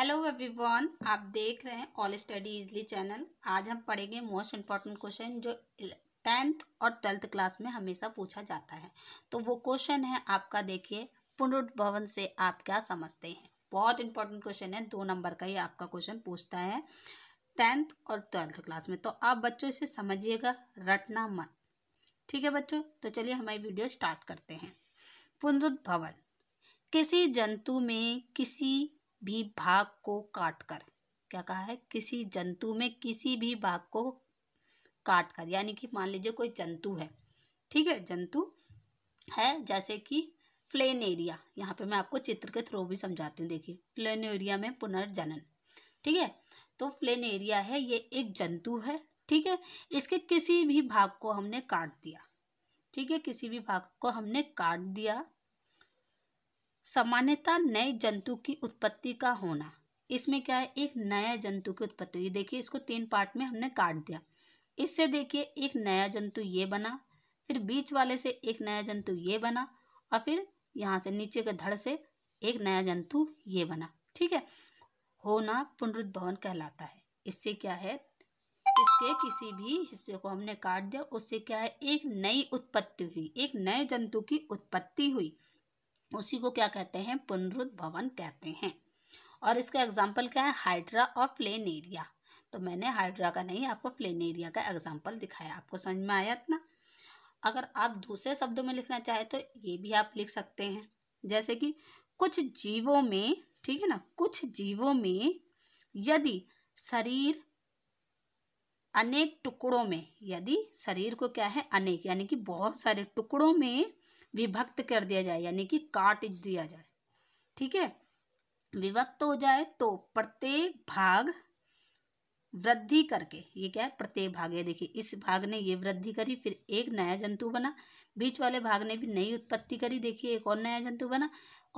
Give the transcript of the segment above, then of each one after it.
hello everyone आप देख रहे हैं ऑल स्टडी इजली चैनल आज हम पढ़ेंगे मोस्ट इम्पॉर्टेंट क्वेश्चन जो टेंथ और ट्वेल्थ क्लास में हमेशा पूछा जाता है तो वो क्वेश्चन है आपका देखिए पुनरुद्भवन से आप क्या समझते हैं बहुत इंपॉर्टेंट क्वेश्चन है दो नंबर का ही आपका क्वेश्चन पूछता है टेंथ और ट्वेल्थ क्लास में तो आप बच्चों इसे समझिएगा रटना मत ठीक है बच्चों तो चलिए हमारी वीडियो स्टार्ट करते हैं पुनरुद्भवन किसी जंतु में किसी भी भाग को काटकर क्या कहा है किसी जंतु में किसी भी भाग को काट कर यानी कि मान लीजिए कोई जंतु है ठीक है जंतु है जैसे कि प्लेन एरिया यहाँ पे मैं आपको चित्र के थ्रू भी समझाती हूँ देखिए प्लेन एरिया में पुनर्जनन ठीक है तो प्लेन एरिया है ये एक जंतु है ठीक है इसके किसी भी भाग को हमने काट दिया ठीक है किसी भी भाग को हमने काट दिया सामान्यता नए जंतु की उत्पत्ति का होना इसमें क्या है एक नया जंतु की उत्पत्ति ये देखिए इसको तीन पार्ट में हमने काट दिया इससे देखिए एक नया जंतु ये बना फिर बीच वाले से एक नया जंतु ये बना और फिर यहाँ से नीचे के धड़ से एक नया जंतु ये बना ठीक है होना पुनरुद्भवन कहलाता है इससे क्या है इसके किसी भी हिस्से को हमने काट दिया उससे क्या है एक नई उत्पत्ति हुई एक नए जंतु की उत्पत्ति हुई उसी को क्या कहते हैं पुनरुद्भवन कहते हैं और इसका एग्जाम्पल क्या है हाइड्रा और प्लेन एरिया तो मैंने हाइड्रा का नहीं आपको प्लेन एरिया का एग्जाम्पल दिखाया आपको समझ में आया इतना अगर आप दूसरे शब्दों में लिखना चाहें तो ये भी आप लिख सकते हैं जैसे कि कुछ जीवों में ठीक है ना कुछ जीवों में यदि शरीर अनेक टुकड़ों में यदि शरीर को क्या है अनेक यानी कि बहुत सारे टुकड़ों में विभक्त कर दिया जाए यानी कि काट दिया जाए ठीक है विभक्त हो जाए तो प्रत्येक भाग वृद्धि करके ये क्या है प्रत्येक भाग है देखिए इस भाग ने ये वृद्धि करी फिर एक नया जंतु बना बीच वाले भाग ने भी नई उत्पत्ति करी देखिए एक और नया जंतु बना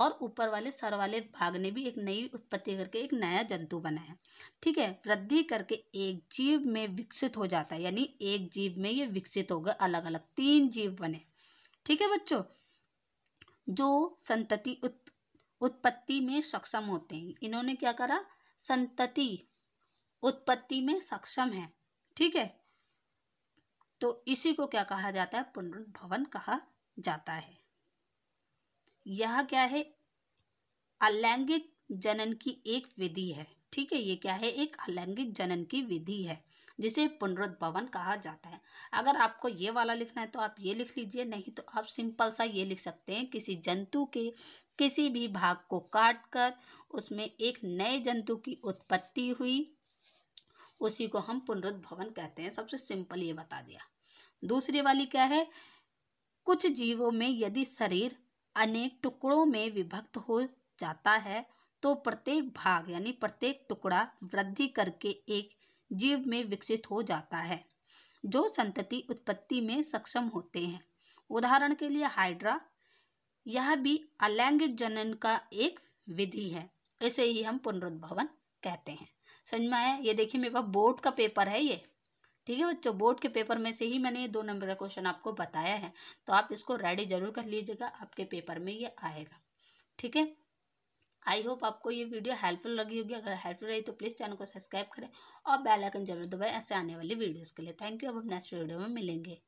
और ऊपर वाले सर वाले भाग ने भी एक नई उत्पत्ति करके एक नया जंतु बनाया ठीक है वृद्धि करके एक जीव में विकसित हो जाता है यानी एक जीव में ये विकसित हो गए अलग अलग तीन जीव बने ठीक है बच्चों जो संतति उत्पत्ति में सक्षम होते हैं इन्होंने क्या करा संतति उत्पत्ति में सक्षम है ठीक है तो इसी को क्या कहा जाता है पुनरुद्भवन कहा जाता है यह क्या है अलैंगिक जनन की एक विधि है ठीक है ये क्या है एक अलैंगिक जनन की विधि है जिसे पुनरुद्भवन कहा जाता है अगर आपको ये वाला लिखना है तो आप ये लिख लीजिए नहीं तो आप सिंपल सा ये लिख सकते हैं किसी जंतु के किसी भी भाग को काट कर उसमें एक नए जंतु की उत्पत्ति हुई उसी को हम पुनरुद्भवन कहते हैं सबसे सिंपल ये बता दिया दूसरी वाली क्या है कुछ जीवों में यदि शरीर अनेक टुकड़ों में विभक्त हो जाता है तो प्रत्येक भाग यानी प्रत्येक टुकड़ा वृद्धि करके एक जीव में विकसित हो जाता है जो संतति उत्पत्ति में सक्षम होते हैं उदाहरण के लिए हाइड्रा यह भी अलैंगिक जनन का एक विधि है इसे ही हम पुनरुद्भवन कहते हैं समझ में आया ये देखिए मेरे पास बोर्ड का पेपर है ये ठीक है बच्चों बोर्ड के पेपर में से ही मैंने ये दो नंबर का क्वेश्चन आपको बताया है तो आप इसको रेडी जरूर कर लीजिएगा आपके पेपर में ये आएगा ठीक है आई होप आपको ये वीडियो हेल्पफुल लगी होगी अगर हेल्पफुल रही तो प्लीज़ चैनल को सब्सक्राइब करें और बेल आइकन जरूर दबाएं ऐसे आने वाली वीडियोस के लिए थैंक यू अब हम नेक्स्ट वीडियो में मिलेंगे